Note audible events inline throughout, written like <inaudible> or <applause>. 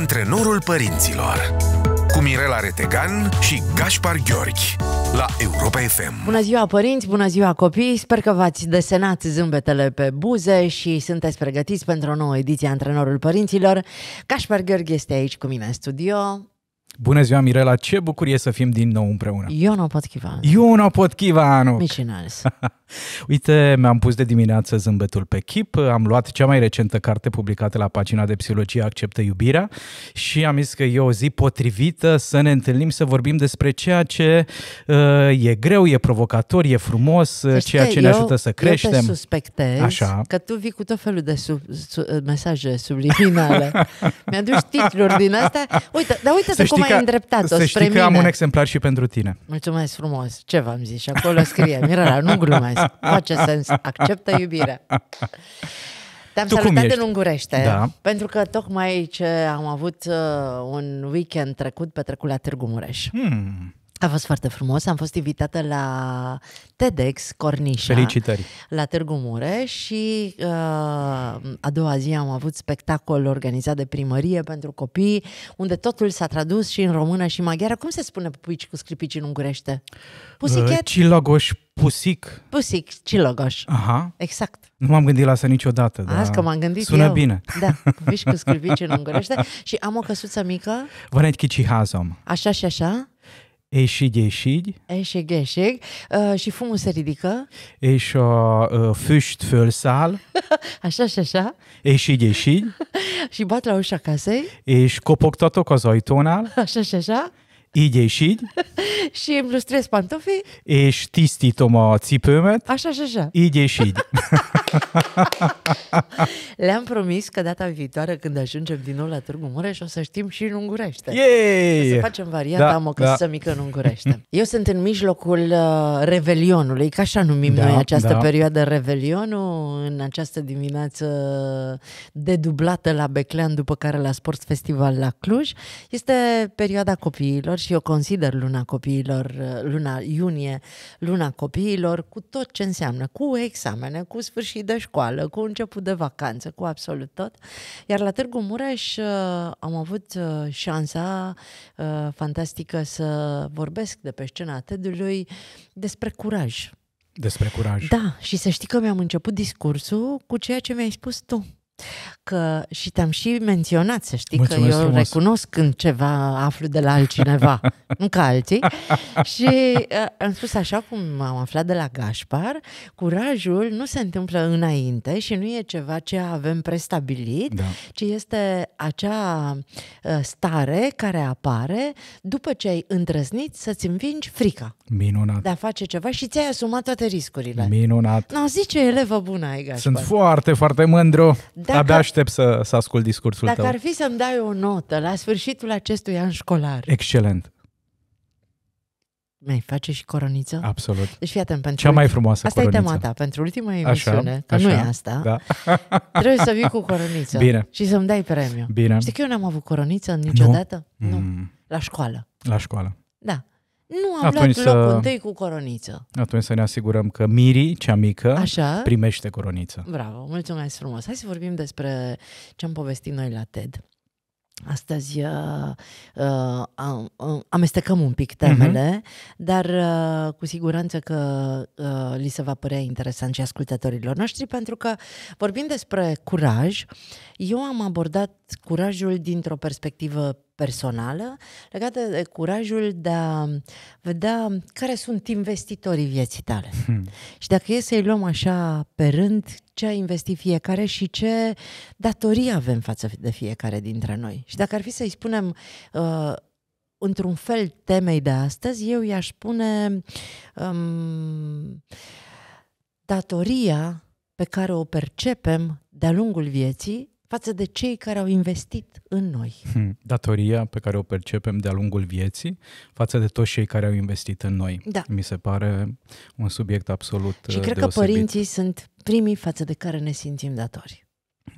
Antrenorul părinților cu Mirela Retegan și Gaspar Gheorghi la Europa FM. Bună ziua părinți, bună ziua copii, sper că v-ați desenat zâmbetele pe buze și sunteți pregătiți pentru o nouă ediție a Antrenorul Părinților. Gaspar Gheorghi este aici cu mine în studio. Bună ziua, Mirela! Ce bucurie să fim din nou împreună! Eu nu pot chiva. Eu nu pot chiva, nu! <laughs> Uite, mi-am pus de dimineață zâmbetul pe chip, am luat cea mai recentă carte publicată la pagina de psihologie Acceptă iubirea și am zis că e o zi potrivită să ne întâlnim, să vorbim despre ceea ce uh, e greu, e provocator, e frumos, uh, Știi ceea ce eu, ne ajută să creștem. Eu te suspectez Așa. că tu vii cu tot felul de sub, sub, mesaje subliminale. <laughs> Mi-aduci titluri din astea. Uite, dar uite să Tocmai că, îndreptat-o Să știi că mine. am un exemplar și pentru tine. Mulțumesc frumos. Ce v-am zis? Și acolo scrie, Mirela, nu glumesc. Face sens. Acceptă iubirea. Te-am tu salutat în ungurește, da. pentru că tocmai ce am avut uh, un weekend trecut petrecut la Târgu Mureș. Hmm. A fost foarte frumos, am fost invitată la TEDx Cornișa. Felicitări! La Târgu Mureș și uh, a doua zi am avut spectacol organizat de primărie pentru copii, unde totul s-a tradus și în română și maghiară. Cum se spune pupici cu scripici în ungurește? Pusichet? Uh, cilogoș pusic. Pusic, cilogoș. Aha. Exact. Nu m-am gândit la asta niciodată. Dar Azi că m-am gândit Sună eu. bine. Da, <laughs> pupici cu scripici în ungurește. și am o căsuță mică. Vanetchi cihazom. Așa și așa. És így, és így. Egység, egység. és a fumul És a füst fölszáll. așa și așa. És így, és így. <laughs> És batra És kopogtatok az ajtónál. Așa și așa. Így és <laughs> így. și îmi lustrez pantofii. És tisztítom a cipőmet. Așa, așa, așa. Így és <laughs> így. Le-am promis că data viitoare când ajungem din nou la Târgu Mureș o să știm și în ungurește. Yay! O să facem varianta da, am o căsă da. mică în ungurește. <laughs> Eu sunt în mijlocul uh, revelionului, ca așa numim da, noi această da. perioadă revelionul, în această dimineață dedublată la Beclean după care la Sports Festival la Cluj. Este perioada copiilor și eu consider luna copiilor, luna iunie, luna copiilor, cu tot ce înseamnă, cu examene, cu sfârșit de școală, cu început de vacanță, cu absolut tot. Iar la Târgu Mureș uh, am avut uh, șansa uh, fantastică să vorbesc de pe scena TED-ului despre curaj. Despre curaj. Da, și să știi că mi-am început discursul cu ceea ce mi-ai spus tu că și te-am și menționat, să știi Mulțumesc că eu frumos. recunosc când ceva aflu de la altcineva, <laughs> nu ca alții. Și uh, am spus așa cum am aflat de la Gașpar, curajul nu se întâmplă înainte și nu e ceva ce avem prestabilit, da. ci este acea uh, stare care apare după ce ai îndrăznit să-ți învingi frica. Minunat. De a face ceva și ți-ai asumat toate riscurile. Minunat. Nu, zice elevă bună ai, Gașpar. Sunt foarte, foarte mândru. Da dacă, Abia aștept să, să ascult discursul dacă tău. Dacă ar fi să-mi dai o notă la sfârșitul acestui an școlar... Excelent. Mai face și coroniță? Absolut. Deci fii atent, pentru Cea mai frumoasă Asta coroniță. e tema ta, pentru ultima emisiune, așa, că așa, nu e asta. Da. <laughs> trebuie să vii cu coroniță Bine. și să-mi dai premiu. Bine. Știi că eu n-am avut coroniță niciodată? Nu. Mm. nu. La școală. La școală. Nu, am atunci luat locul să, întâi cu coroniță. Atunci să ne asigurăm că Miri, cea mică, Așa? primește coroniță. Bravo, mulțumesc frumos. Hai să vorbim despre ce am povestit noi la TED. Astăzi uh, uh, uh amestecăm un pic temele, uh-huh. dar uh, cu siguranță că uh, li se va părea interesant și ascultătorilor noștri, pentru că vorbim despre curaj. Eu am abordat curajul dintr-o perspectivă personală, legată de curajul de a vedea care sunt investitorii vieții tale. Hmm. Și dacă e să-i luăm așa pe rând, ce a investit fiecare și ce datorie avem față de fiecare dintre noi. Și dacă ar fi să-i spunem uh, într-un fel temei de astăzi, eu i-aș spune um, datoria pe care o percepem de-a lungul vieții față de cei care au investit în noi. Hmm, datoria pe care o percepem de-a lungul vieții față de toți cei care au investit în noi. Da. Mi se pare un subiect absolut Și cred uh, deosebit. că părinții sunt primii față de care ne simțim datori.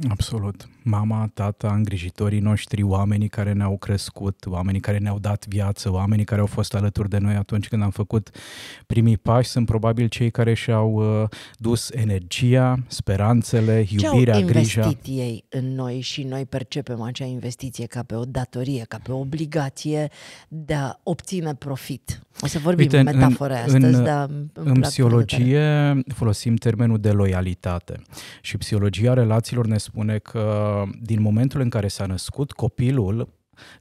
Absolut. Mama, tata, îngrijitorii noștri, oamenii care ne-au crescut, oamenii care ne-au dat viață, oamenii care au fost alături de noi atunci când am făcut primii pași, sunt probabil cei care și-au uh, dus energia, speranțele, iubirea, Ce-au grija. Ce ei în noi și noi percepem acea investiție ca pe o datorie, ca pe o obligație de a obține profit. O să vorbim Uite, metafora în, astăzi, în, dar... În psihologie folosim termenul de loialitate și psihologia relațiilor ne spune că din momentul în care s-a născut, copilul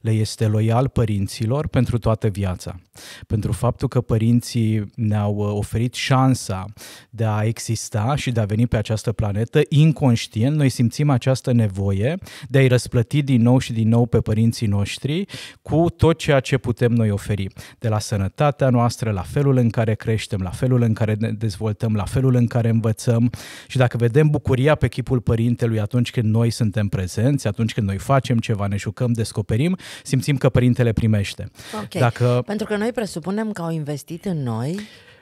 le este loial părinților pentru toată viața. Pentru faptul că părinții ne-au uh, oferit șansa de a exista și de a veni pe această planetă, inconștient noi simțim această nevoie de a-i răsplăti din nou și din nou pe părinții noștri cu tot ceea ce putem noi oferi. De la sănătatea noastră, la felul în care creștem, la felul în care ne dezvoltăm, la felul în care învățăm și dacă vedem bucuria pe chipul părintelui atunci când noi suntem prezenți, atunci când noi facem ceva, ne jucăm, descoperim, simțim, simțim că părintele primește. Okay. Dacă... Pentru că noi presupunem că au investit în noi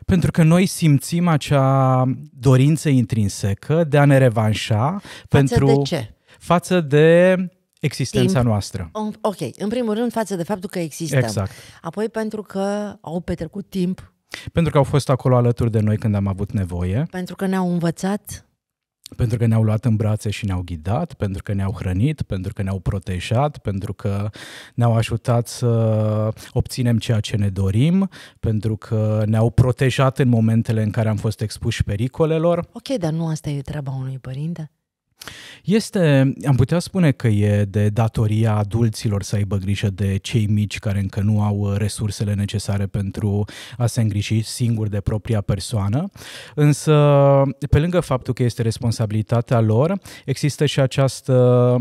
pentru că noi simțim acea dorință intrinsecă de a ne revanșa față pentru de ce? față de existența Timp. noastră. Ok, în primul rând față de faptul că existăm. Exact. Apoi pentru că au petrecut timp. Pentru că au fost acolo alături de noi când am avut nevoie. Pentru că ne-au învățat pentru că ne-au luat în brațe și ne-au ghidat, pentru că ne-au hrănit, pentru că ne-au protejat, pentru că ne-au ajutat să obținem ceea ce ne dorim, pentru că ne-au protejat în momentele în care am fost expuși pericolelor. Ok, dar nu asta e treaba unui părinte? Este, am putea spune că e de datoria adulților să aibă grijă de cei mici care încă nu au uh, resursele necesare pentru a se îngriji singur de propria persoană, însă pe lângă faptul că este responsabilitatea lor, există și această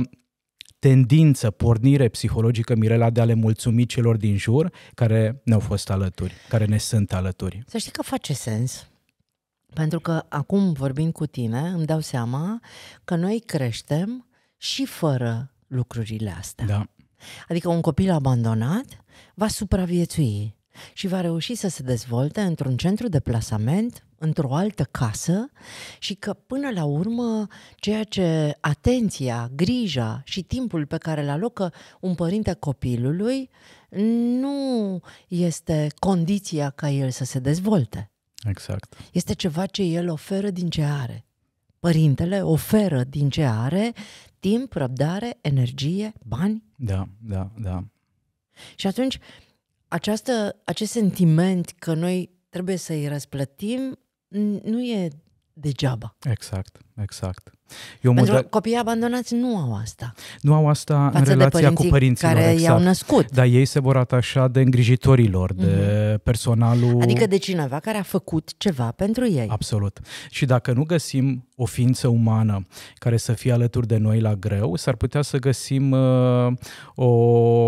tendință, pornire psihologică, Mirela, de a le mulțumi celor din jur care ne-au fost alături, care ne sunt alături. Să știi că face sens pentru că acum, vorbind cu tine, îmi dau seama că noi creștem și fără lucrurile astea. Da. Adică un copil abandonat va supraviețui și va reuși să se dezvolte într-un centru de plasament, într-o altă casă și că până la urmă ceea ce atenția, grija și timpul pe care îl alocă un părinte copilului nu este condiția ca el să se dezvolte. Exact. Este ceva ce el oferă din ce are. Părintele oferă din ce are timp, răbdare, energie, bani. Da, da, da. Și atunci, această, acest sentiment că noi trebuie să-i răsplătim nu e degeaba. Exact, exact. Eu Pentru că da- copiii abandonați nu au asta. Nu au asta Față în relația cu părinții care exact. i-au născut. Dar ei se vor atașa de îngrijitorilor, de mm-hmm. personalul. Adică de cineva care a făcut ceva pentru ei. Absolut. Și dacă nu găsim o ființă umană care să fie alături de noi la greu, s-ar putea să găsim uh, o,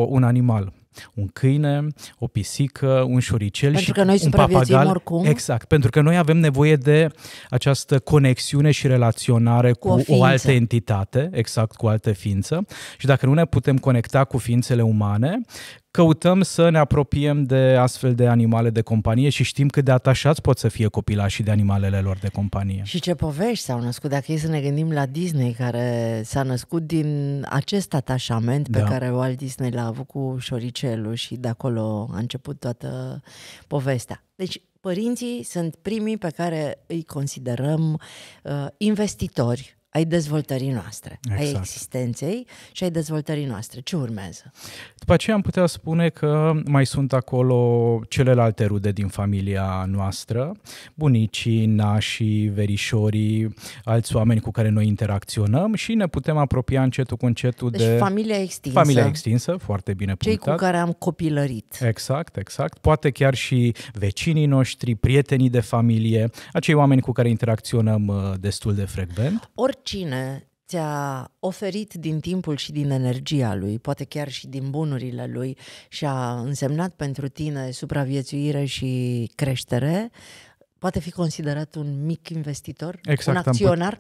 un animal un câine, o pisică, un șoricel pentru și că noi un papagal. Oricum. Exact, pentru că noi avem nevoie de această conexiune și relaționare cu, cu o, o altă entitate, exact, cu o altă ființă. Și dacă nu ne putem conecta cu ființele umane, căutăm să ne apropiem de astfel de animale de companie și știm cât de atașați pot să fie copilașii de animalele lor de companie. Și ce povești s-au născut, dacă e să ne gândim la Disney, care s-a născut din acest atașament da. pe care Walt Disney l-a avut cu șoricelul și de acolo a început toată povestea. Deci părinții sunt primii pe care îi considerăm uh, investitori ai dezvoltării noastre, exact. ai existenței și ai dezvoltării noastre. Ce urmează? După aceea am putea spune că mai sunt acolo celelalte rude din familia noastră, bunicii, nașii, verișorii, alți oameni cu care noi interacționăm și ne putem apropia încetul cu încetul deci de... familia extinsă. Familia extinsă, foarte bine punctat. Cei cu care am copilărit. Exact, exact. Poate chiar și vecinii noștri, prietenii de familie, acei oameni cu care interacționăm uh, destul de frecvent. Or- oricine ți-a oferit din timpul și din energia lui, poate chiar și din bunurile lui și a însemnat pentru tine supraviețuire și creștere, poate fi considerat un mic investitor, exact, un acționar?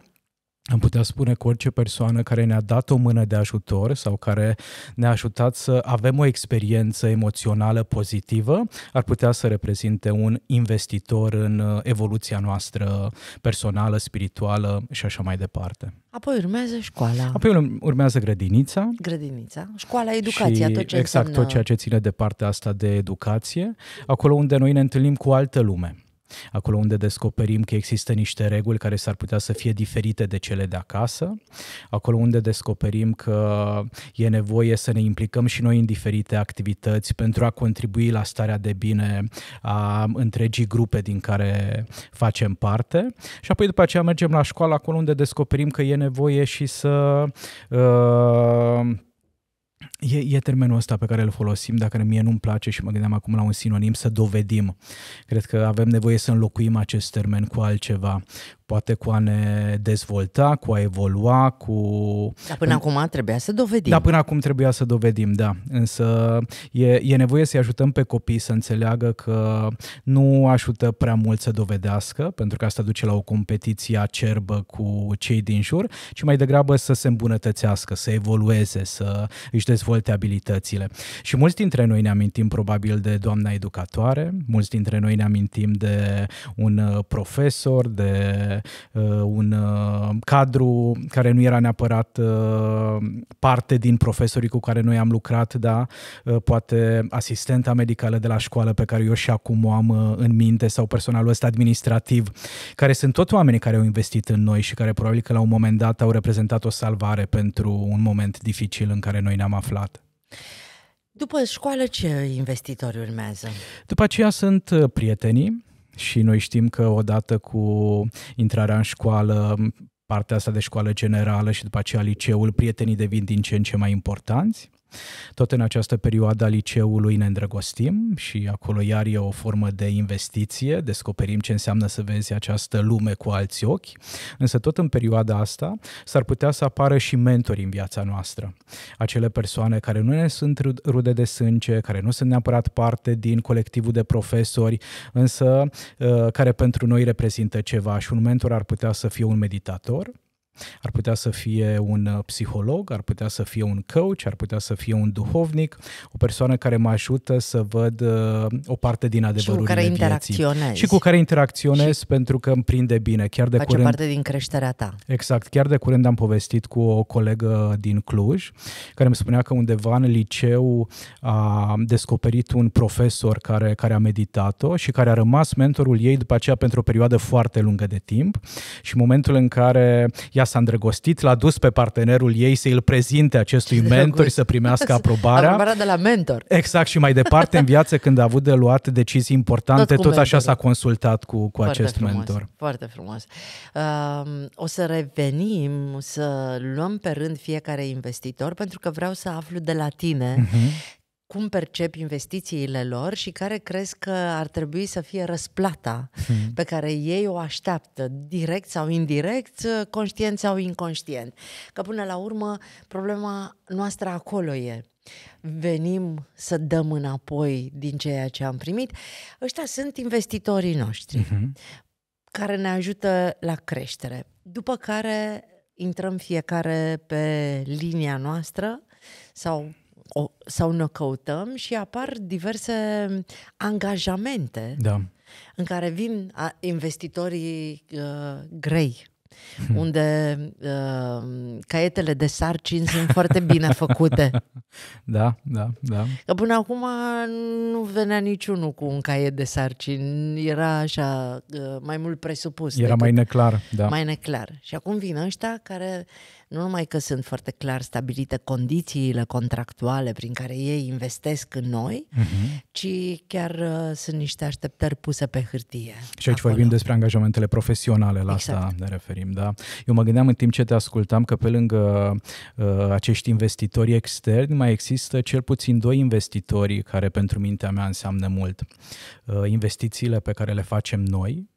am putea spune că orice persoană care ne-a dat o mână de ajutor sau care ne-a ajutat să avem o experiență emoțională pozitivă ar putea să reprezinte un investitor în uh, evoluția noastră personală, spirituală și așa mai departe. Apoi urmează școala. Apoi urmează grădinița. Grădinița, școala, educația, și tot ce Exact, înseamnă... tot ceea ce ține de partea asta de educație, acolo unde noi ne întâlnim cu altă lume acolo unde descoperim că există niște reguli care s-ar putea să fie diferite de cele de acasă, acolo unde descoperim că e nevoie să ne implicăm și noi în diferite activități pentru a contribui la starea de bine a întregii grupe din care facem parte și apoi după aceea mergem la școală acolo unde descoperim că e nevoie și să uh, E, e termenul ăsta pe care îl folosim, dacă mie nu-mi place și mă gândeam acum la un sinonim, să dovedim. Cred că avem nevoie să înlocuim acest termen cu altceva, poate cu a ne dezvolta, cu a evolua, cu... Dar până în... acum trebuia să dovedim. Da, până acum trebuia să dovedim, da. Însă e, e nevoie să-i ajutăm pe copii să înțeleagă că nu ajută prea mult să dovedească, pentru că asta duce la o competiție acerbă cu cei din jur, ci mai degrabă să se îmbunătățească, să evolueze, să își dezvolte abilitățile. Și mulți dintre noi ne amintim probabil de doamna educatoare, mulți dintre noi ne amintim de un uh, profesor, de Uh, un uh, cadru care nu era neapărat uh, parte din profesorii cu care noi am lucrat, da? poate asistenta medicală de la școală pe care eu și acum o am în minte sau personalul ăsta administrativ, care sunt tot oamenii care au investit în noi și care probabil că la un moment dat au reprezentat o salvare pentru un moment dificil în care noi ne-am aflat. După școală, ce investitori urmează? După aceea sunt prietenii, și noi știm că odată cu intrarea în școală, partea asta de școală generală și după aceea liceul, prietenii devin din ce în ce mai importanți tot în această perioadă a liceului ne îndrăgostim și acolo iar e o formă de investiție, descoperim ce înseamnă să vezi această lume cu alți ochi, însă tot în perioada asta s-ar putea să apară și mentori în viața noastră. Acele persoane care nu ne sunt rude de sânge, care nu sunt neapărat parte din colectivul de profesori, însă uh, care pentru noi reprezintă ceva și un mentor ar putea să fie un meditator, ar putea să fie un uh, psiholog, ar putea să fie un coach, ar putea să fie un duhovnic, o persoană care mă ajută să văd uh, o parte din adevărul vieții. Și cu care vieții. interacționez. Și cu care interacționez și pentru că îmi prinde bine. Chiar de face curând, parte din creșterea ta. Exact. Chiar de curând am povestit cu o colegă din Cluj care îmi spunea că undeva în liceu a descoperit un profesor care, care a meditat-o și care a rămas mentorul ei după aceea pentru o perioadă foarte lungă de timp și momentul în care ea ea s-a îndrăgostit, l-a dus pe partenerul ei să îl prezinte acestui Ce <laughs> mentor și să primească <laughs> aprobarea. aprobarea de la mentor. Exact, și mai departe în viață, când a avut de luat decizii importante, tot, tot așa s-a consultat cu, cu acest frumos, mentor. Foarte frumos. Uh, o să revenim, să luăm pe rând fiecare investitor, pentru că vreau să aflu de la tine uh-huh cum percep investițiile lor și care crezi că ar trebui să fie răsplata hmm. pe care ei o așteaptă, direct sau indirect, conștient sau inconștient. Că până la urmă, problema noastră acolo e. Venim să dăm înapoi din ceea ce am primit. Ăștia sunt investitorii noștri hmm. care ne ajută la creștere. După care intrăm fiecare pe linia noastră sau o, sau ne căutăm și apar diverse angajamente da. în care vin a, investitorii uh, grei hmm. unde uh, caietele de sarcini sunt foarte bine făcute. <laughs> Da, da, da. Că până acum nu venea niciunul cu un caiet de sarcini, era așa uh, mai mult presupus. Era mai neclar, da. Mai neclar. Și acum vin ăștia care uh, nu numai că sunt foarte clar stabilite condițiile contractuale prin care ei investesc în noi, uh-huh. ci chiar uh, sunt niște așteptări puse pe hârtie. Și aici acolo. vorbim despre angajamentele profesionale, la exact. asta ne referim, da? Eu mă gândeam în timp ce te ascultam că pe lângă uh, acești investitori externi mai există cel puțin doi investitori care pentru mintea mea înseamnă mult. Uh, investițiile pe care le facem noi,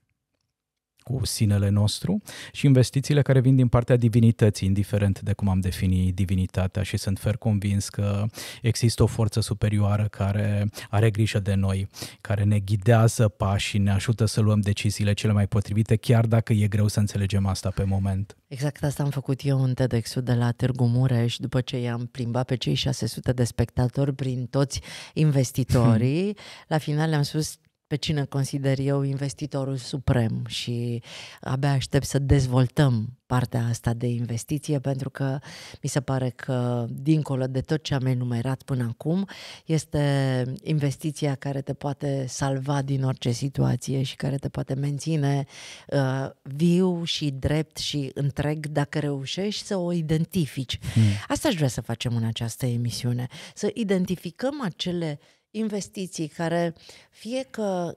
cu sinele nostru și investițiile care vin din partea divinității, indiferent de cum am defini divinitatea și sunt fer convins că există o forță superioară care are grijă de noi, care ne ghidează pașii, ne ajută să luăm deciziile cele mai potrivite, chiar dacă e greu să înțelegem asta pe moment. Exact asta am făcut eu în tedx de la Târgu Mureș, după ce i-am plimbat pe cei 600 de spectatori prin toți investitorii. <laughs> la final le-am spus pe cine consider eu investitorul suprem și abia aștept să dezvoltăm partea asta de investiție pentru că mi se pare că dincolo de tot ce am enumerat până acum este investiția care te poate salva din orice situație și care te poate menține uh, viu și drept și întreg dacă reușești să o identifici. Mm. Asta aș vrea să facem în această emisiune, să identificăm acele investiții care fie că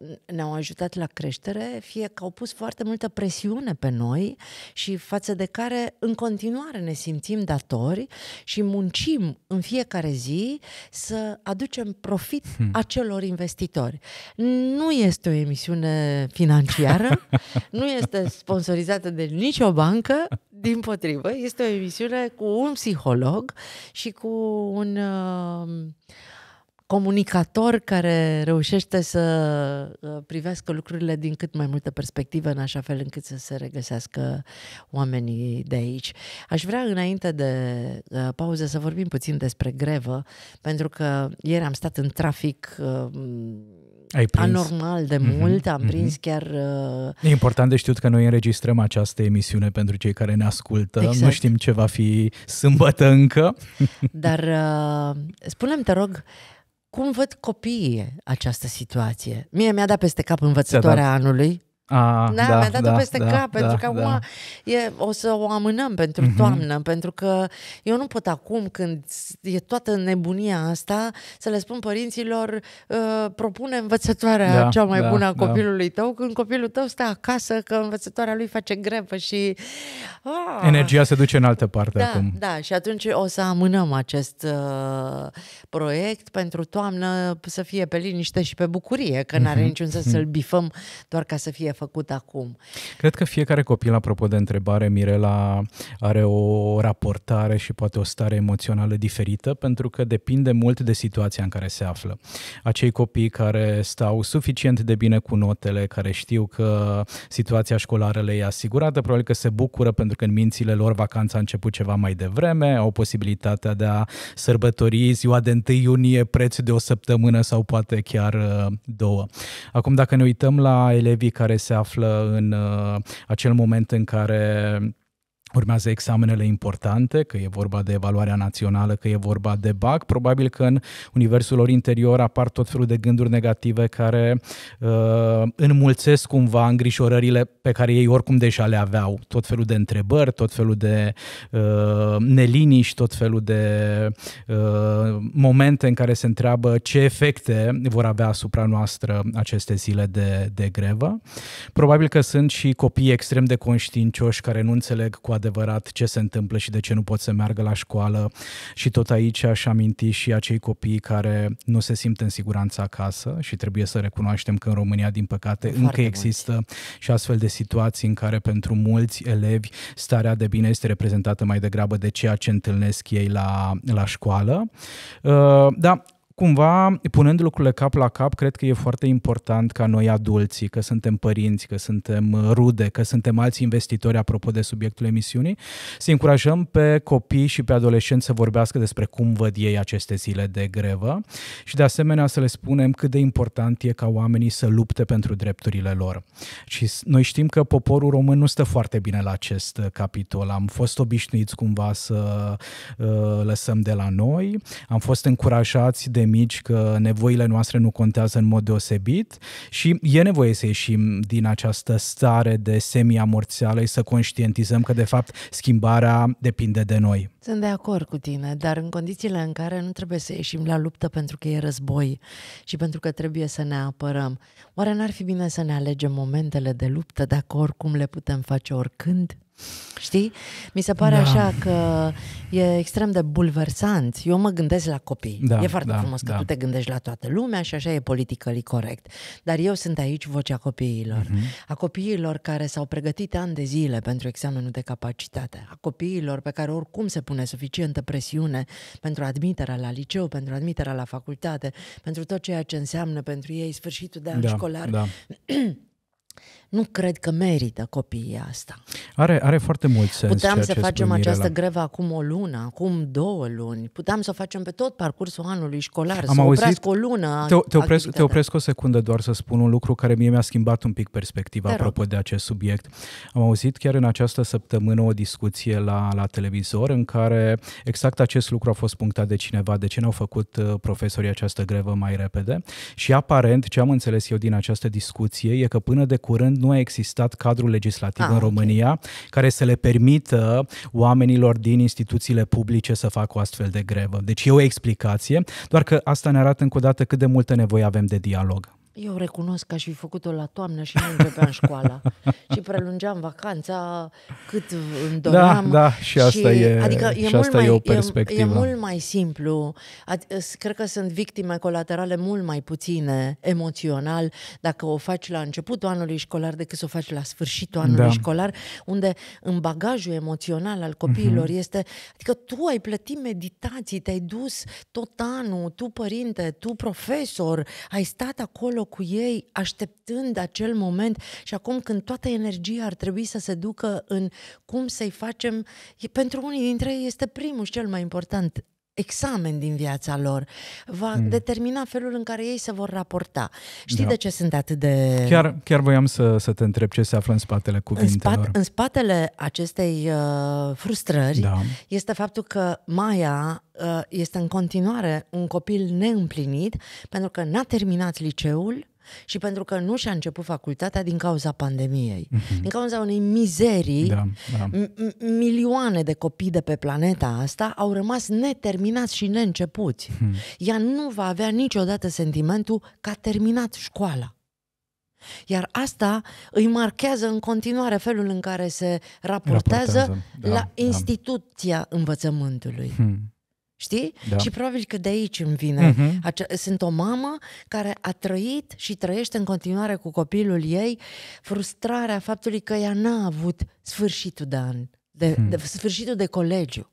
uh, ne-au ajutat la creștere, fie că au pus foarte multă presiune pe noi și față de care în continuare ne simțim datori și muncim în fiecare zi să aducem profit hmm. acelor investitori. Nu este o emisiune financiară, <laughs> nu este sponsorizată de nicio bancă, din potrivă, este o emisiune cu un psiholog și cu un... Uh, comunicator care reușește să uh, privească lucrurile din cât mai multă perspectivă, în așa fel încât să se regăsească oamenii de aici. Aș vrea, înainte de uh, pauză, să vorbim puțin despre grevă, pentru că ieri am stat în trafic. Uh, ai prins. anormal de mhm, mult, mm-hmm, am mhm. prins mm-hmm. chiar... Uh... E important de știut că noi înregistrăm această emisiune pentru cei care ne ascultă, exact. nu știm ce va fi sâmbătă încă. Dar uh, spune-mi, te rog, uh, cum văd copiii această situație? Mie mi-a dat peste cap învățătoarea anului Ah, da, da, mi-a dat-o da, peste da, cap, da, pentru că da. acum e, o să o amânăm pentru mm-hmm. toamnă, pentru că eu nu pot acum, când e toată nebunia asta, să le spun părinților, uh, propune învățătoarea da, cea mai da, bună a da. copilului da. tău, când copilul tău stă acasă, că învățătoarea lui face grevă și... Uh, Energia se duce în altă parte da, acum. Da, și atunci o să amânăm acest uh, proiect pentru toamnă să fie pe liniște și pe bucurie, că mm-hmm. n-are mhm. niciun sens mm-hmm. să-l mhm. bifăm doar ca să fie făcut acum. Cred că fiecare copil, apropo de întrebare, Mirela are o raportare și poate o stare emoțională diferită, pentru că depinde mult de situația în care se află. Acei copii care stau suficient de bine cu notele, care știu că situația școlară le e asigurată, probabil că se bucură pentru că în mințile lor vacanța a început ceva mai devreme, au posibilitatea de a sărbători ziua de 1 iunie preț de o săptămână sau poate chiar uh, două. Acum, dacă ne uităm la elevii care se află în uh, acel moment în care Urmează examenele importante, că e vorba de evaluarea națională, că e vorba de BAC. Probabil că în universul lor interior apar tot felul de gânduri negative care uh, înmulțesc cumva îngrijorările pe care ei oricum deja le aveau. Tot felul de întrebări, tot felul de uh, neliniști, tot felul de uh, momente în care se întreabă ce efecte vor avea asupra noastră aceste zile de, de grevă. Probabil că sunt și copii extrem de conștiincioși care nu înțeleg cu adevărat ce se întâmplă și de ce nu pot să meargă la școală și tot aici aș aminti și acei copii care nu se simt în siguranță acasă și trebuie să recunoaștem că în România, din păcate, Foarte încă există mulți. și astfel de situații în care pentru mulți elevi starea de bine este reprezentată mai degrabă de ceea ce întâlnesc ei la, la școală. Uh, da, cumva, punând lucrurile cap la cap, cred că e foarte important ca noi adulții, că suntem părinți, că suntem uh, rude, că suntem alți investitori, apropo de subiectul emisiunii, să încurajăm pe copii și pe adolescenți să vorbească despre cum văd ei aceste zile de grevă și de asemenea să le spunem cât de important e ca oamenii să lupte pentru drepturile lor. Și noi știm că poporul român nu stă foarte bine la acest uh, capitol. Am fost obișnuiți cumva să uh, lăsăm de la noi, am fost încurajați de mici că nevoile noastre nu contează în mod deosebit și e nevoie să ieșim din această stare de semi-amorțială și să conștientizăm că, de fapt, schimbarea depinde de noi. Sunt de acord cu tine, dar în condițiile în care nu trebuie să ieșim la luptă pentru că e război și pentru că trebuie să ne apărăm, oare n-ar fi bine să ne alegem momentele de luptă dacă oricum le putem face oricând? Știi? Mi se pare da. așa că e extrem de bulversant. Eu mă gândesc la copii. Da, e foarte da, frumos că da. tu te gândești la toată lumea și așa e politică corect. Dar eu sunt aici vocea copiilor. Uh-huh. A copiilor care s-au pregătit ani de zile pentru examenul de capacitate. A copiilor pe care oricum se pune suficientă presiune pentru admiterea la liceu, pentru admiterea la facultate, pentru tot ceea ce înseamnă pentru ei sfârșitul de an da, școlar. Da. <clears throat> <clears throat> nu cred că merită copiii asta. Are, are foarte mult sens. Puteam să facem această la... grevă acum o lună, acum două luni. Puteam să o facem pe tot parcursul anului școlar, Am să auzit... oprească o lună. Te, te, opresc, te opresc o secundă doar să spun un lucru care mie mi-a schimbat un pic perspectiva te apropo rog. de acest subiect. Am auzit chiar în această săptămână o discuție la, la televizor în care exact acest lucru a fost punctat de cineva. De ce n-au făcut uh, profesorii această grevă mai repede? Și aparent, ce am înțeles eu din această discuție e că până de curând nu a existat cadrul legislativ ah, în România okay. care să le permită oamenilor din instituțiile publice să facă o astfel de grevă. Deci e o explicație, doar că asta ne arată încă o dată cât de multă nevoie avem de dialog. Eu recunosc că aș fi făcut-o la toamnă și nu începeam școala. <laughs> și prelungeam vacanța cât îmi da, doream. Da, da, și asta și, e Adică e, și mult asta mai, e o perspectivă. E, e mult mai simplu. Ad- cred că sunt victime colaterale mult mai puține emoțional dacă o faci la începutul anului școlar decât să o faci la sfârșitul anului da. școlar, unde în bagajul emoțional al copiilor mm-hmm. este... Adică tu ai plătit meditații, te-ai dus tot anul, tu părinte, tu profesor, ai stat acolo cu ei, așteptând acel moment și acum când toată energia ar trebui să se ducă în cum să-i facem, pentru unii dintre ei este primul și cel mai important examen din viața lor, va mm. determina felul în care ei se vor raporta. Știi da. de ce sunt atât de... Chiar, chiar voiam să, să te întreb ce se află în spatele cuvintelor. În, spate, în spatele acestei uh, frustrări da. este faptul că Maia uh, este în continuare un copil neîmplinit pentru că n-a terminat liceul, și pentru că nu și-a început facultatea din cauza pandemiei, mm-hmm. din cauza unei mizerii, da, da. milioane de copii de pe planeta asta au rămas neterminați și neîncepuți. Mm. Ea nu va avea niciodată sentimentul că a terminat școala. Iar asta îi marchează în continuare felul în care se raportează, raportează da, la da, instituția învățământului. învățământului. Hmm. Știi? Da. Și probabil că de aici îmi vine. Uh-huh. sunt o mamă care a trăit și trăiește în continuare cu copilul ei frustrarea faptului că ea n-a avut sfârșitul de an, de, hmm. de sfârșitul de colegiu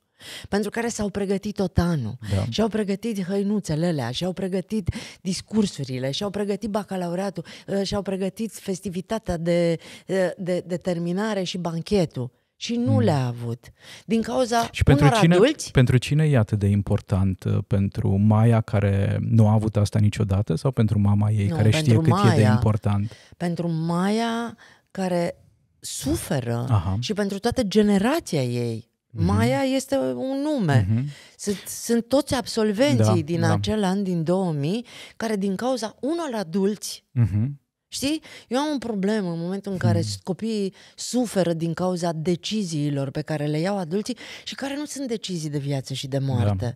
pentru care s-au pregătit tot anul da. și-au pregătit hăinuțele alea, și-au pregătit discursurile, și-au pregătit bacalaureatul, ă, și-au pregătit festivitatea de, ă, de, de terminare și banchetul și nu mm. le-a avut. Din cauza și pentru cine, adulți... pentru cine e atât de important? Uh, pentru Maia care nu a avut asta niciodată sau pentru mama ei nu, care știe cât Maia, e de important? Pentru Maia care suferă Aha. și pentru toată generația ei. Mm. Maia este un nume. Mm-hmm. Sunt, sunt toți absolvenții da, din da. acel an, din 2000, care din cauza unor adulți mm-hmm Știi? Eu am un problem în momentul în care hmm. copiii suferă din cauza deciziilor pe care le iau adulții și care nu sunt decizii de viață și de moarte. Da.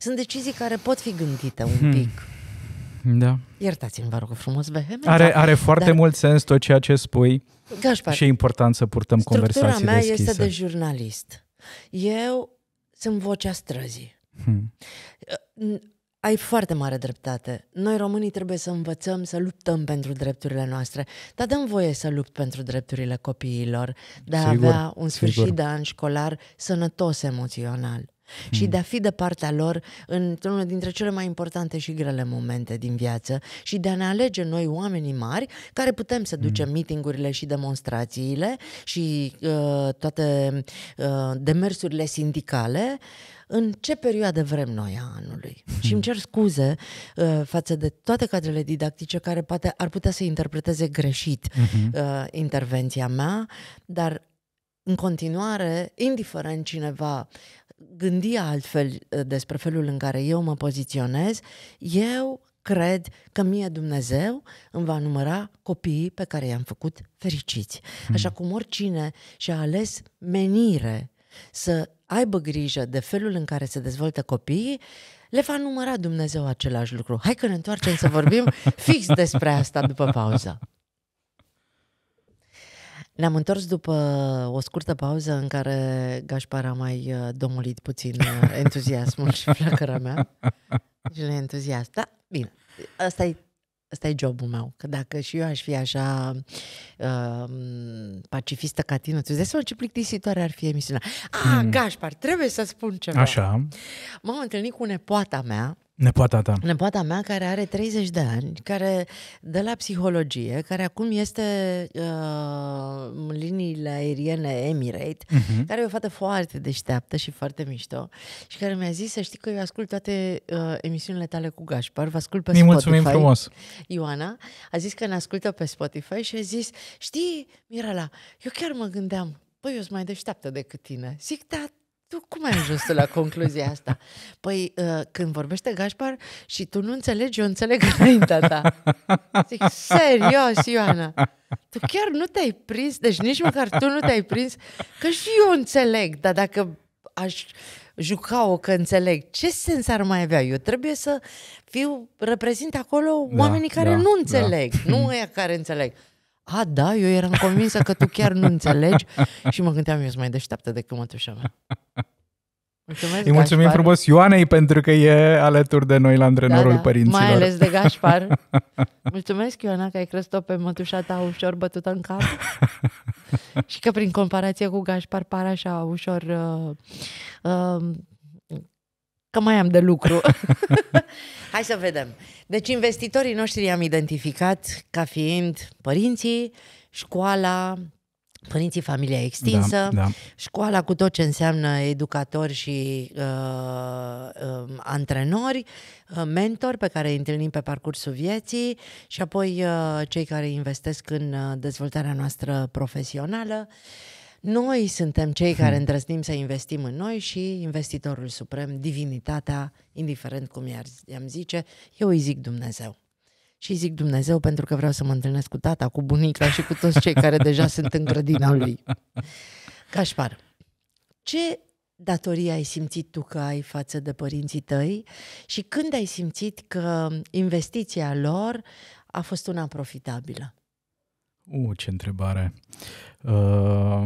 Sunt decizii care pot fi gândite un hmm. pic. Da. Iertați-mi, vă rog frumos, vehement. Are, da? are foarte dar... mult sens tot ceea ce spui Gașpar, și e important să purtăm conversații mea deschise. este de jurnalist. Eu sunt vocea străzii. Hmm. Uh, ai foarte mare dreptate. Noi românii trebuie să învățăm să luptăm pentru drepturile noastre, dar dăm voie să lupt pentru drepturile copiilor, de a sigur, avea un sfârșit sigur. de an școlar sănătos emoțional și hmm. de a fi de partea lor într-unul dintre cele mai importante și grele momente din viață și de a ne alege noi oamenii mari care putem să hmm. ducem mitingurile și demonstrațiile și uh, toate uh, demersurile sindicale uh, în ce perioadă vrem noi a anului. Și îmi cer scuze uh, față de toate cadrele didactice care poate ar putea să interpreteze greșit uh uh, intervenția mea, dar în continuare, indiferent cineva gândi altfel uh, despre felul în care eu mă poziționez, eu cred că mie Dumnezeu îmi va număra copiii pe care i-am făcut fericiți. Hmm. Așa cum oricine și-a ales menire să aibă grijă de felul în care se dezvoltă copiii, le va număra Dumnezeu același lucru. Hai că ne întoarcem să vorbim <laughs> fix despre asta după pauză. Ne-am întors după o scurtă pauză în care Gașpar a mai uh, domolit puțin uh, entuziasmul și flacăra mea. Și deci nu e bine. Asta e ăsta e jobul meu. Că dacă și eu aș fi așa uh, pacifistă ca tine, îți dai seama ce plictisitoare ar fi emisiunea. Ah, mm. Gașpar, trebuie să spun ceva. Așa. M-am întâlnit cu nepoata mea, Nepoata ta. Nepoata mea care are 30 de ani, care de la psihologie, care acum este uh, în liniile aeriene Emirate, uh-huh. care e o fată foarte deșteaptă și foarte mișto și care mi-a zis să știi că eu ascult toate uh, emisiunile tale cu Gașpar, vă ascult pe Mi Spotify. mulțumim frumos! Ioana a zis că ne ascultă pe Spotify și a zis, știi, Mirala, eu chiar mă gândeam, Păi eu sunt mai deșteaptă decât tine. Zic, da, tu cum ai ajuns la concluzia asta? Păi, uh, când vorbește Gașpar și tu nu înțelegi, eu înțeleg <laughs> înaintea ta. Zic, serios, Ioana, tu chiar nu te-ai prins, deci nici măcar tu nu te-ai prins, că și eu înțeleg, dar dacă aș juca-o că înțeleg, ce sens ar mai avea? Eu trebuie să fiu, reprezint acolo da, oamenii care da, nu da. înțeleg, da. nu ăia care înțeleg a, da, eu eram convinsă că tu chiar nu înțelegi și mă gândeam, eu sunt mai deșteaptă decât mătușa mea. Mulțumesc, Îi mulțumim Gașpar. frumos Ioanei pentru că e alături de noi la antrenorul da, da, părinților. Mai ales de Gașpar. <laughs> Mulțumesc, Ioana, că ai crescut o pe mătușa ta ușor bătută în cap <laughs> și că prin comparație cu Gașpar par așa ușor uh, uh, că mai am de lucru. <laughs> Hai să vedem. Deci investitorii noștri i-am identificat ca fiind părinții, școala, părinții familia extinsă, da, da. școala cu tot ce înseamnă educatori și uh, uh, antrenori, uh, mentori pe care îi întâlnim pe parcursul vieții și apoi uh, cei care investesc în uh, dezvoltarea noastră profesională. Uh, noi suntem cei hmm. care îndrăznim să investim în noi și investitorul suprem, divinitatea, indiferent cum i-am zice, eu îi zic Dumnezeu. Și zic Dumnezeu pentru că vreau să mă întâlnesc cu tata, cu bunica și cu toți cei care deja <laughs> sunt în grădina lui. Cașpar, ce datorie ai simțit tu că ai față de părinții tăi și când ai simțit că investiția lor a fost una profitabilă? Uh, ce întrebare! Uh,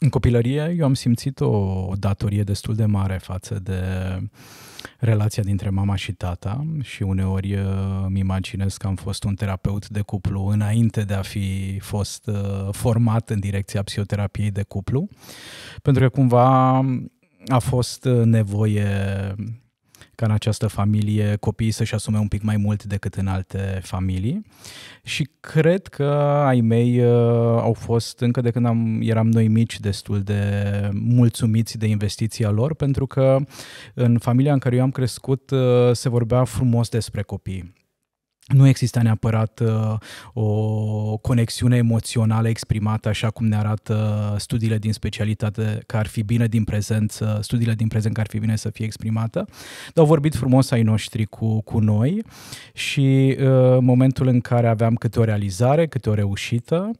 în copilărie eu am simțit o datorie destul de mare față de relația dintre mama și tata și uneori îmi imaginez că am fost un terapeut de cuplu înainte de a fi fost ă, format în direcția psihoterapiei de cuplu, pentru că cumva a fost nevoie ca în această familie copiii să-și asume un pic mai mult decât în alte familii și cred că ai mei uh, au fost încă de când am, eram noi mici destul de mulțumiți de investiția lor pentru că în familia în care eu am crescut uh, se vorbea frumos despre copii nu exista neapărat uh, o conexiune emoțională exprimată așa cum ne arată uh, studiile din specialitate că ar fi bine din prezent, uh, studiile din prezent că ar fi bine să fie exprimată, dar au vorbit frumos ai noștri cu, cu noi și uh, momentul în care aveam câte o realizare, câte o reușită,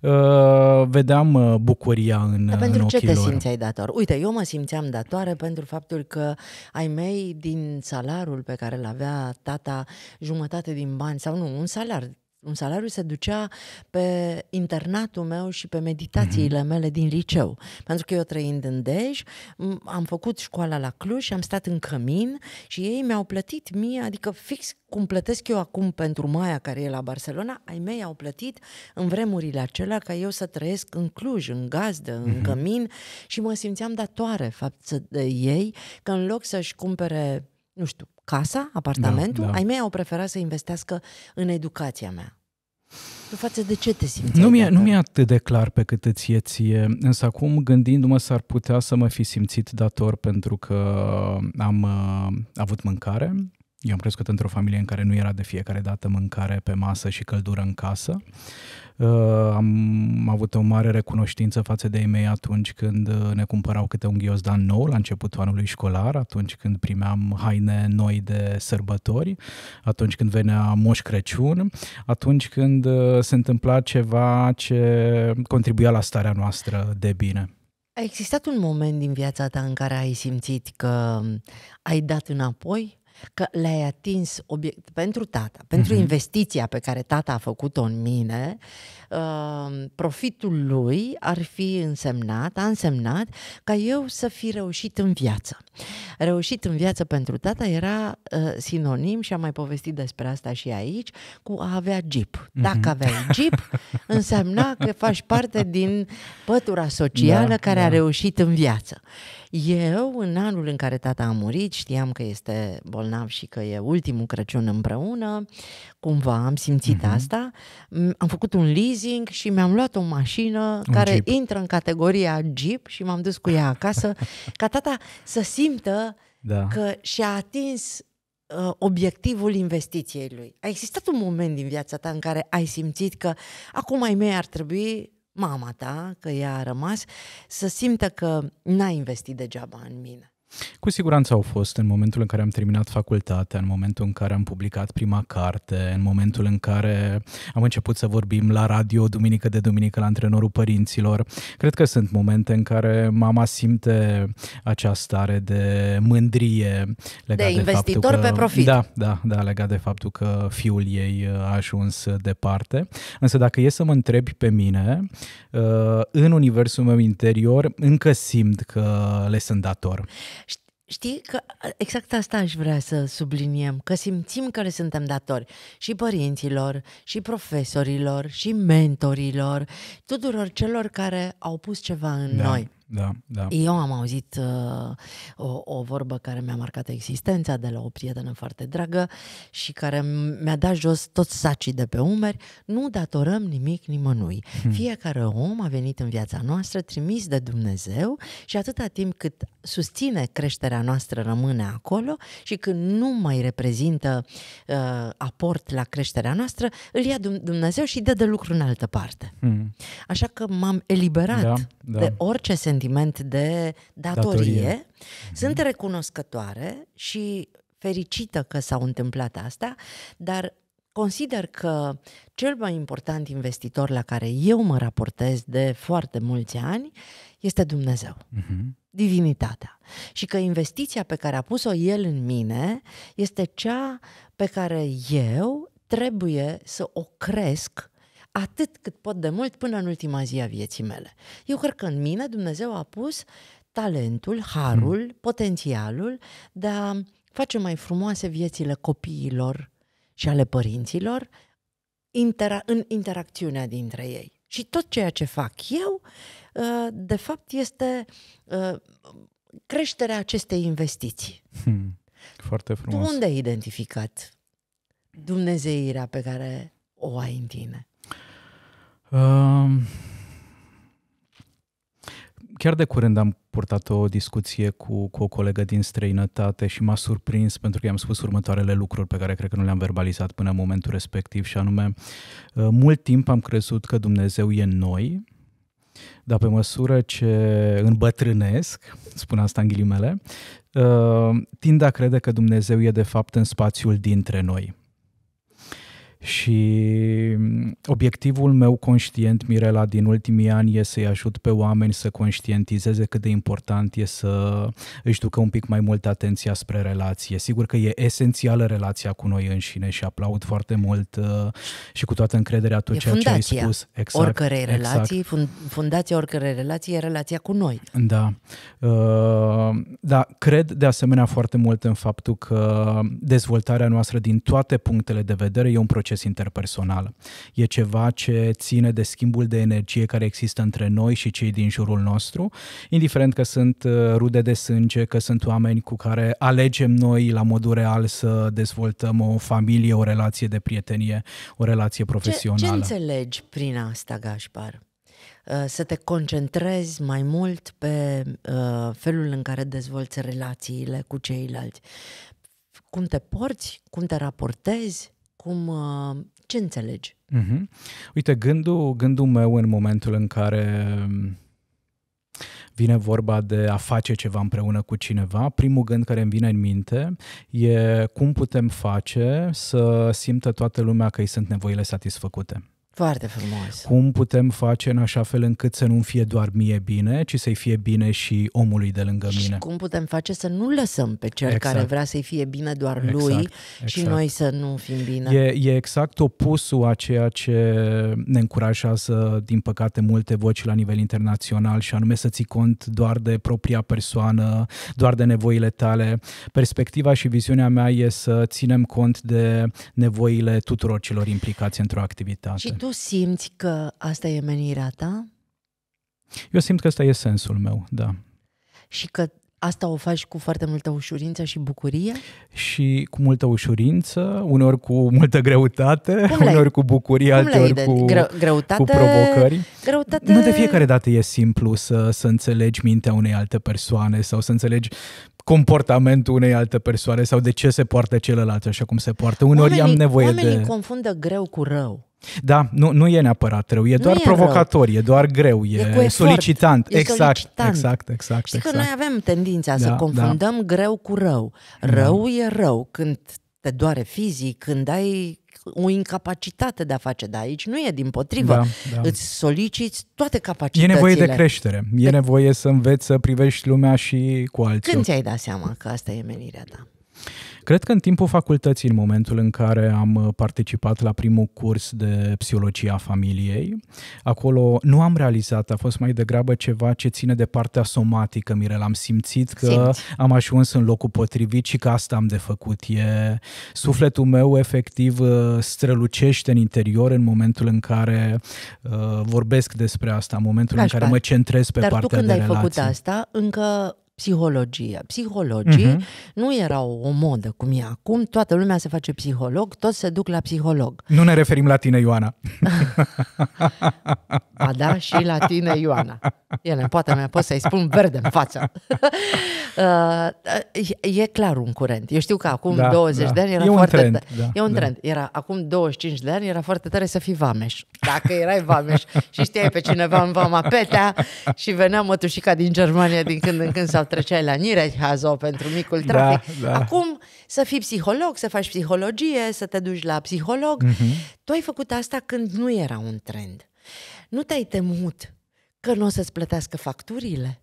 uh, vedeam uh, bucuria în dar pentru în ce te simțeai dator? Uite, eu mă simțeam datoare pentru faptul că ai mei din salarul pe care l avea tata jumătate din prin bani sau nu, un salariu. Un salariu se ducea pe internatul meu și pe meditațiile mhm. mele din liceu. Pentru că eu trăind în Dej, am făcut școala la Cluj și am stat în cămin și ei mi-au plătit mie, adică fix cum plătesc eu acum pentru Maia care e la Barcelona, ai mei au plătit în vremurile acelea ca eu să trăiesc în Cluj, în gazdă, în mhm. cămin și mă simțeam datoare față de ei că în loc să-și cumpere nu știu, casa, apartamentul, da, da. ai mei au preferat să investească în educația mea. Tu față de ce te simți? Nu mi-e, nu mi atât de clar pe cât îți e ție, însă acum gândindu-mă s-ar putea să mă fi simțit dator pentru că am uh, avut mâncare, eu am crescut într-o familie în care nu era de fiecare dată mâncare pe masă și căldură în casă. Uh, am avut o mare recunoștință față de ei mei atunci când uh, ne cumpărau câte un ghiozdan nou la începutul anului școlar, atunci când primeam haine noi de sărbători, atunci când venea Moș Crăciun, atunci când uh, se întâmpla ceva ce contribuia la starea noastră de bine. A existat un moment din viața ta în care ai simțit că um, ai dat înapoi că le-ai atins obiect pentru tata, pentru uh-huh. investiția pe care tata a făcut-o în mine, uh, profitul lui ar fi însemnat, a însemnat ca eu să fi reușit în viață. Reușit în viață pentru tata era uh, sinonim și am mai povestit despre asta și aici, cu a avea jeep. Uh-huh. Dacă aveai jeep, <laughs> însemna că faci parte din pătura socială da, care da. a reușit în viață. Uh, eu, în anul în care tata a murit, știam că este bolnav și că e ultimul Crăciun împreună, cumva am simțit uh-huh. asta, am făcut un leasing și mi-am luat o mașină un care Jeep. intră în categoria Jeep și m-am dus cu ea acasă, <laughs> ca tata să simtă da. că și-a atins uh, obiectivul investiției lui. A existat un moment din viața ta în care ai simțit că acum ai mei ar trebui mama ta, că ea a rămas, să simtă că n-a investit degeaba în mine. Cu siguranță au fost în momentul în care am terminat facultatea, în momentul în care am publicat prima carte, în momentul în care am început să vorbim la radio duminică de duminică la antrenorul părinților. Cred că sunt momente în care mama simte această stare de mândrie legat de, de investitor că, pe profit. Da, da, da, legat de faptul că fiul ei uh, a ajuns departe. Însă dacă e să mă întrebi pe mine, uh, în universul meu interior încă simt că le sunt dator. Știi că exact asta aș vrea să subliniem, că simțim că le suntem datori și părinților, și profesorilor, și mentorilor, tuturor celor care au pus ceva în da. noi da, da. Eu am auzit uh, o, o vorbă care mi-a marcat existența de la o prietenă foarte dragă și care mi-a dat jos toți sacii de pe umeri. Nu datorăm nimic nimănui. Hmm. Fiecare om a venit în viața noastră trimis de Dumnezeu și atâta timp cât susține creșterea noastră rămâne acolo și când nu mai reprezintă uh, aport la creșterea noastră, îl ia Dumnezeu și dă de lucru în altă parte. Hmm. Așa că m-am eliberat da, da. de orice sentiment sentiment de datorie, datorie. Mhm. sunt recunoscătoare și fericită că s-au întâmplat asta, dar consider că cel mai important investitor la care eu mă raportez de foarte mulți ani este Dumnezeu. Mm-hmm. Divinitatea. Și că investiția pe care a pus-o El în mine este cea pe care eu trebuie să o cresc atât cât pot de mult până în ultima zi a vieții mele. Eu cred că în mine Dumnezeu a pus talentul, harul, mm. potențialul de a face mai frumoase viețile copiilor și ale părinților intera- în interacțiunea dintre ei. Și tot ceea ce fac eu, ă, de fapt, este ă, creșterea acestei investiții. Hmm. Foarte frumos. Tu unde ai identificat dumnezeirea pe care o ai în tine? Ehm, chiar de curând am purtat o discuție cu, cu o colegă din străinătate și m-a surprins pentru că i-am spus următoarele lucruri pe care cred că nu le-am verbalizat până în momentul respectiv și anume, eh, mult timp am crezut că Dumnezeu e în noi, dar pe măsură ce îmbătrânesc, <laughs> spun asta în ghilimele, eh, tind a crede că Dumnezeu e de fapt în spațiul dintre noi și mm, obiectivul meu conștient, Mirela, din ultimii ani e să-i ajut pe oameni să conștientizeze cât de important e să își ducă un pic mai mult atenția spre relație. Sigur că e esențială relația cu noi înșine și aplaud foarte mult uh, și cu toată încrederea tot e ceea fundația. ce ai spus. Exact, oricărei exact. fund, fundația oricărei relații e relația cu noi. Da. Uh, da, cred de asemenea foarte mult în faptul că dezvoltarea noastră din toate punctele de vedere e un proces proces interpersonal. E ceva ce ține de schimbul de energie care există între noi și cei din jurul nostru, indiferent că sunt uh, rude de sânge, că sunt oameni cu care alegem noi la modul real să dezvoltăm o familie, o relație de prietenie, o relație profesională. Ce, ce înțelegi prin asta, Gașpar? Uh, să te concentrezi mai mult pe uh, felul în care dezvolți relațiile cu ceilalți. Cum te porți, cum te raportezi, cum, uh, ce înțelegi? Mm-hmm. Uite, gândul, gândul meu în momentul în care um, vine vorba de a face ceva împreună cu cineva, primul gând care îmi vine în minte e cum putem face să simtă toată lumea că îi sunt nevoile satisfăcute. Foarte frumos. Cum putem face în așa fel încât să nu fie doar mie bine, ci să-i fie bine și omului de lângă mine? Și cum putem face să nu lăsăm pe cel exact. care vrea să-i fie bine doar exact. lui exact. și noi să nu fim bine? E, e exact opusul a ceea ce ne încurajează, din păcate, multe voci la nivel internațional și anume să ții cont doar de propria persoană, doar de nevoile tale. Perspectiva și viziunea mea e să ținem cont de nevoile tuturor celor implicați într-o activitate. Și tu simți că asta e menirea ta? Eu simt că asta e sensul meu, da. Și că asta o faci cu foarte multă ușurință și bucurie? Și cu multă ușurință, uneori cu multă greutate, uneori cu bucurie, alteori cu, Greu- greutate, cu provocări. Greutate... Nu de fiecare dată e simplu să, să înțelegi mintea unei alte persoane sau să înțelegi comportamentul unei alte persoane sau de ce se poartă celălalt așa cum se poartă. Uneori oamenii, am nevoie oamenii de... Oamenii confundă greu cu rău. Da, nu, nu e neapărat rău, e doar e provocator, rău. e doar greu, e, e solicitant. E exact, solicitant. exact, exact. Știi exact. că noi avem tendința da, să da. confundăm da. greu cu rău. Da. Rău da. e rău când te doare fizic, când ai o incapacitate de a face, dar aici nu e din potrivă. Da, da. Îți soliciți toate capacitățile. E nevoie de creștere, e de... nevoie să înveți să privești lumea și cu alții. Când ți-ai dat seama că asta e menirea ta? Da? Cred că în timpul facultății, în momentul în care am uh, participat la primul curs de psihologia familiei, acolo nu am realizat, a fost mai degrabă ceva ce ține de partea somatică, Mirel. Am simțit că Simți. am ajuns în locul potrivit și că asta am de făcut. E, sufletul meu efectiv uh, strălucește în interior în momentul în care uh, vorbesc despre asta, în momentul Aș în care mă centrez pe Dar partea de relații. Dar tu când ai relații. făcut asta, încă Psihologie, Psihologii uh-huh. nu erau o modă cum e acum, toată lumea se face psiholog, toți se duc la psiholog. Nu ne referim la tine, Ioana. <laughs> A, da, și la tine, Ioana. Ele, poate mai pot să-i spun verde în față. <laughs> Uh, uh, e clar un curent. Eu știu că acum da, 20 da. de ani era e foarte... Un trend, da, e un da. trend. Era, acum 25 de ani era foarte tare să fii vameș. Dacă erai vameș și știai pe cineva în vama petea și venea mătușica din Germania din când în când sau treceai la Nirehazo pentru micul da, trafic. Da, da. Acum să fii psiholog, să faci psihologie, să te duci la psiholog. Mm-hmm. Tu ai făcut asta când nu era un trend. Nu te-ai temut că nu o să-ți plătească facturile?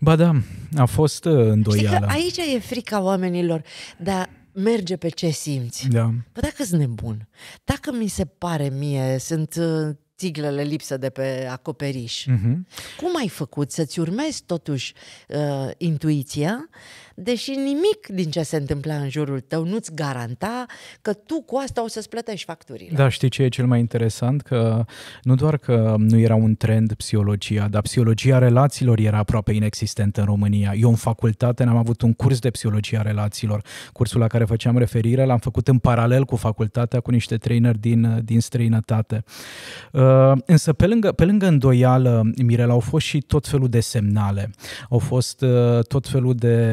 Ba da, a fost uh, îndoială. Știi că aici e frica oamenilor, dar merge pe ce simți. Da. Păi dacă sunt nebun, dacă mi se pare mie, sunt uh, țiglele lipsă de pe acoperiș. Mm-hmm. Cum ai făcut să-ți urmezi totuși uh, intuiția deși nimic din ce se întâmpla în jurul tău nu-ți garanta că tu cu asta o să-ți plătești facturile. Da, știi ce e cel mai interesant? Că nu doar că nu era un trend psihologia, dar psihologia relațiilor era aproape inexistentă în România. Eu în facultate n-am avut un curs de psihologia relațiilor. Cursul la care făceam referire l-am făcut în paralel cu facultatea, cu niște trainer din, din străinătate. Uh, însă pe lângă, pe lângă îndoială, Mirela, au fost și tot felul de semnale. Au fost uh, tot felul de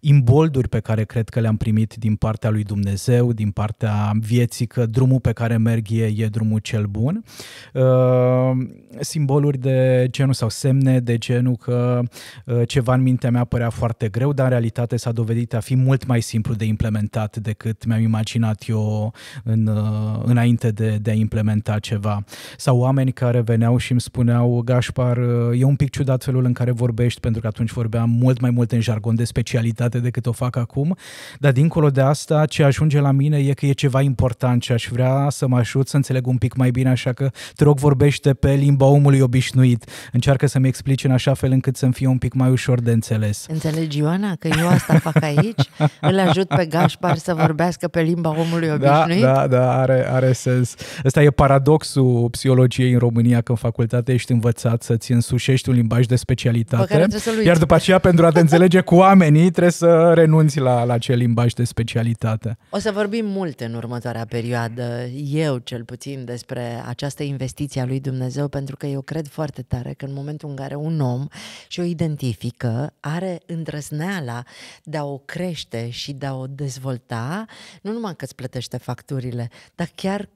imbolduri pe care cred că le-am primit din partea lui Dumnezeu, din partea vieții, că drumul pe care merg e, e drumul cel bun. Uh, simboluri de genul sau semne de genul că uh, ceva în mintea mea părea foarte greu, dar în realitate s-a dovedit a fi mult mai simplu de implementat decât mi-am imaginat eu în, uh, înainte de, de a implementa ceva. Sau oameni care veneau și îmi spuneau, Gașpar, e un pic ciudat felul în care vorbești, pentru că atunci vorbeam mult mai mult în jargon de specialitate specialitate decât o fac acum, dar dincolo de asta, ce ajunge la mine e că e ceva important și aș vrea să mă ajut să înțeleg un pic mai bine, așa că te rog vorbește pe limba omului obișnuit. Încearcă să-mi explici în așa fel încât să-mi fie un pic mai ușor de înțeles. Înțelegi, Ioana, că eu asta fac aici? Îl ajut pe Gașpar să vorbească pe limba omului da, obișnuit? Da, da, da are, are sens. Ăsta e paradoxul psihologiei în România, că în facultate ești învățat să-ți însușești un limbaj de specialitate, iar după aceea pentru a te înțelege cu oamenii deveni, trebuie să renunți la, la acel limbaj de specialitate. O să vorbim mult în următoarea perioadă, eu cel puțin, despre această investiție a lui Dumnezeu, pentru că eu cred foarte tare că în momentul în care un om și o identifică, are îndrăzneala de a o crește și de a o dezvolta, nu numai că îți plătește facturile, dar chiar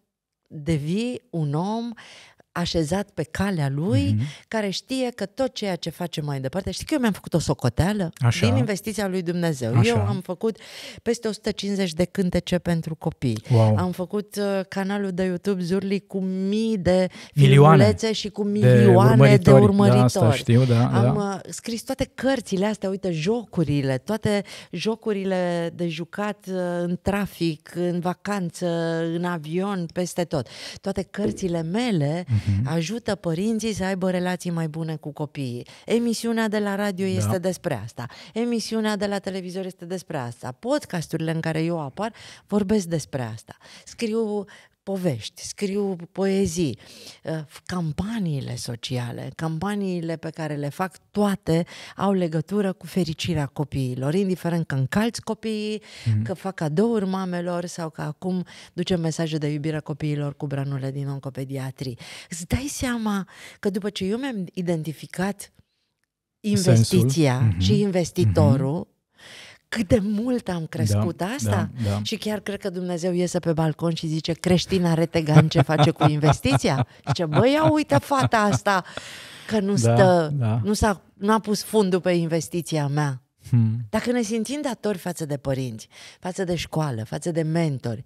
devii un om uh, așezat pe calea lui, mm-hmm. care știe că tot ceea ce face mai departe, știi că eu mi-am făcut o socoteală Așa. din investiția lui Dumnezeu. Așa. Eu am făcut peste 150 de cântece pentru copii. Wow. Am făcut uh, canalul de YouTube Zurli cu mii de milioane și cu milioane de urmăritori. De urmăritori. Da, asta știu, da, am da. Uh, scris toate cărțile astea, uite, jocurile, toate jocurile de jucat uh, în trafic, în vacanță, în avion, peste tot. Toate cărțile mele mm-hmm uh-huh. ajută părinții să aibă relații mai bune cu copiii. Emisiunea de la radio da. este despre asta, emisiunea de la televizor este despre asta, podcasturile în care eu apar vorbesc despre asta. Scriu povești, scriu poezii. Uh, campaniile sociale, campaniile pe care le fac toate au legătură cu fericirea copiilor, indiferent că încalți copiii, mm-hmm. că fac cadouri mamelor sau că acum ducem mesaje de iubire copiilor cu branule din oncopediatrii. Îți dai seama că după ce eu mi-am identificat investiția mm-hmm. și mhm. investitorul, mm-hmm cât de mult am crescut da, asta da, da. și chiar cred că Dumnezeu iese pe balcon și zice creștina retegan ce face cu investiția? Zice, băi, ia uite fata asta că nu da, stă, da. nu s-a nu a pus fundul pe investiția mea. Hmm. Dacă ne simțim datori față de părinți, față de școală, față de mentori,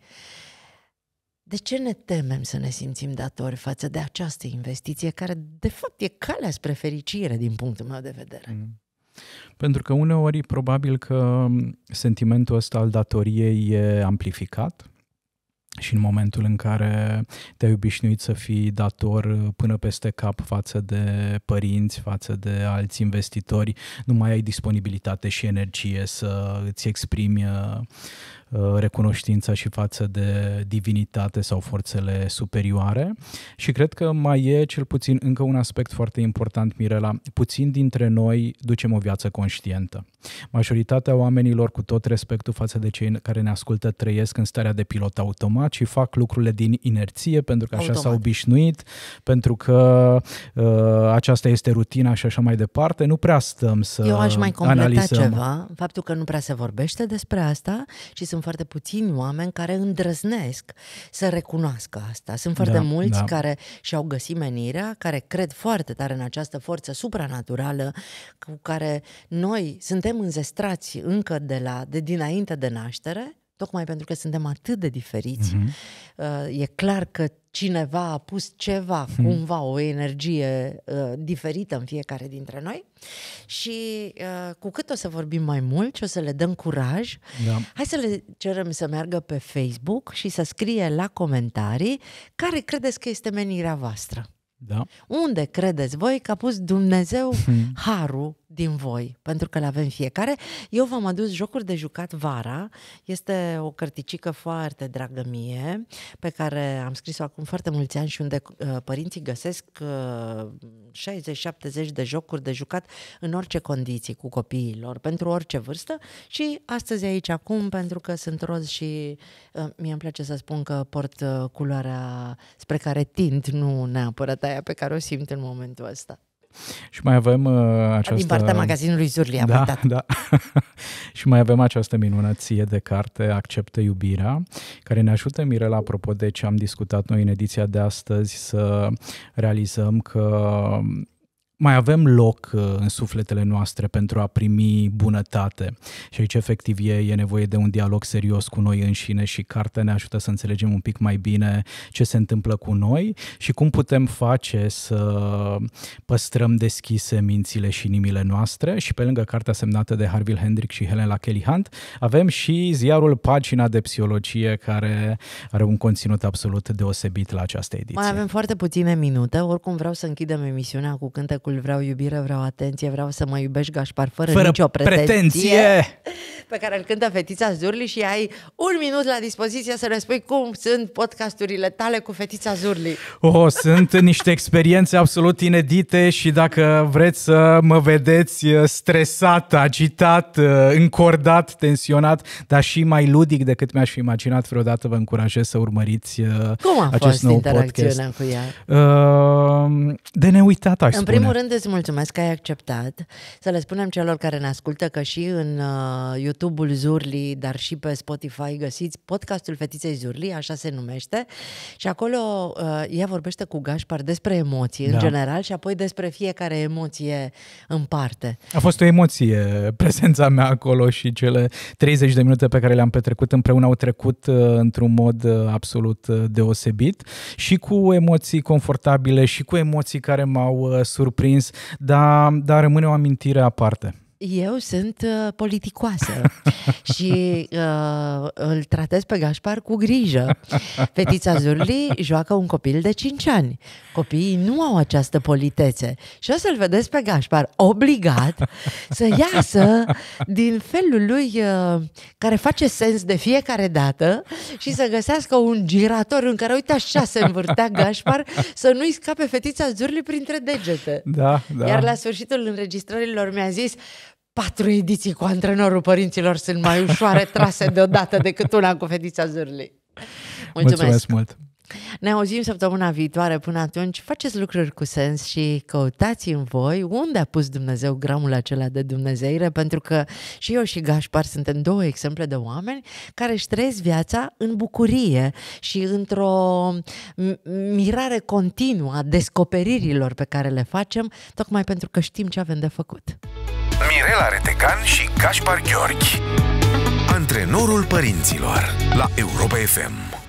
de ce ne temem să ne simțim datori față de această investiție care, de fapt, e calea spre fericire din punctul meu de vedere? Hmm. Pentru că uneori probabil că sentimentul ăsta al datoriei e amplificat și în momentul în care te-ai obișnuit să fii dator uh, până peste cap față de părinți, față de alți investitori, nu mai ai disponibilitate și energie să îți exprimi uh, Uh, recunoștința și față de divinitate sau forțele superioare și cred că mai e cel puțin încă un aspect foarte important, Mirela, puțin dintre noi ducem o viață conștientă. Majoritatea oamenilor, cu tot respectul față de cei care ne ascultă, trăiesc în starea de pilot automat și fac lucrurile din inerție pentru că așa automat. s-au obișnuit, pentru că uh, aceasta este rutina și așa mai departe. Nu prea stăm să Eu aș mai completa analizăm. ceva, faptul că nu prea se vorbește despre asta și sunt foarte puțini oameni care îndrăznesc să recunoască asta. Sunt da, foarte da, mulți da. care și-au găsit menirea, care cred foarte tare în această forță supranaturală cu care noi suntem înzestrați încă de, la, de dinainte de naștere, tocmai pentru că suntem atât de diferiți. Mm-hmm. E clar că cineva a pus ceva, hmm. cumva, o energie uh, diferită în fiecare dintre noi. Și uh, cu cât o să vorbim mai mult și o să le dăm curaj, da. hai să le cerem să meargă pe Facebook și să scrie la comentarii care credeți că este menirea voastră. Da. Unde credeți voi că a pus Dumnezeu hmm. harul din voi, pentru că le avem fiecare. Eu v-am adus jocuri de jucat vara. Este o cărticică foarte dragă mie, pe care am scris-o acum foarte mulți ani și unde uh, părinții găsesc uh, 60-70 de jocuri de jucat în orice condiții cu copiilor, pentru orice vârstă. Și astăzi aici, acum, pentru că sunt roz și uh, mie îmi place să spun că port uh, culoarea spre care tind, nu neapărat aia pe care o simt în momentul ăsta. Și mai avem uh, această... Din partea magazinului Zurli am da, Da. <laughs> și mai avem această minunăție de carte, Acceptă iubirea, care ne ajută, Mirela, apropo de ce am discutat noi în ediția de astăzi, să realizăm că mai avem loc uh, în sufletele noastre pentru a primi bunătate. Și aici, efectiv, e, e nevoie de un dialog serios cu noi înșine și cartea ne ajută să înțelegem un pic mai bine ce se întâmplă cu noi și cum putem face să păstrăm deschise mințile și inimile noastre. Și pe lângă cartea semnată de Harville Hendrick și Helena Kelly Hunt, avem și ziarul Pagina de Psihologie, care are un conținut absolut deosebit la această ediție. Mai avem foarte puține minute, oricum vreau să închidem emisiunea cu cântă cercul, vreau iubire, vreau atenție, vreau să mă iubești, Gașpar, fără, fără nicio pretenție, pretenție, pe care îl cântă fetița Zurli și ai un minut la dispoziție să ne spui cum sunt podcasturile tale cu fetița Zurli. Oh, sunt niște experiențe absolut inedite și dacă vreți să mă vedeți stresat, agitat, încordat, tensionat, dar și mai ludic decât mi-aș fi imaginat vreodată, vă încurajez să urmăriți cum a acest fost nou interacțiunea podcast. cu ea? Ehm, de neuitat, aș În primul rând îți mulțumesc că ai acceptat. Să le spunem celor care ne ascultă că și în uh, YouTube-ul Zurli, dar și pe Spotify găsiți podcastul Fetiței Zurli, așa se numește. Și acolo uh, ea vorbește cu Gașpar despre emoții da. în general și apoi despre fiecare emoție în parte. A fost o emoție prezența mea acolo și cele 30 de minute pe care le-am petrecut împreună au trecut uh, într-un mod uh, absolut uh, deosebit și cu emoții confortabile și cu emoții care m-au uh, surprins prins, dar, dar rămâne o amintire aparte. Eu sunt uh, politicoasă <laughs> și uh, îl tratez pe Gașpar cu grijă. Fetița Zurli joacă un copil de 5 ani. Copiii nu au această politețe. Și o să-l vedeți pe Gașpar obligat să iasă din felul lui uh, care face sens de fiecare dată și să găsească un girator în care, uite așa se învârtea Gașpar, să nu-i scape fetița Zurli printre degete. Da, da. Iar la sfârșitul înregistrărilor mi-a zis patru ediții cu antrenorul părinților sunt mai ușoare trase deodată decât una cu fetița Zârlii. Mulțumesc, Mulțumesc mult! Ne auzim săptămâna viitoare. Până atunci, faceți lucruri cu sens și căutați în voi unde a pus Dumnezeu gramul acela de dumnezeire, pentru că și eu și Gașpar suntem două exemple de oameni care își trăiesc viața în bucurie și într-o mirare continuă a descoperirilor pe care le facem, tocmai pentru că știm ce avem de făcut. Mirela Retecan și Gașpar Gheorghi Antrenorul părinților la Europa FM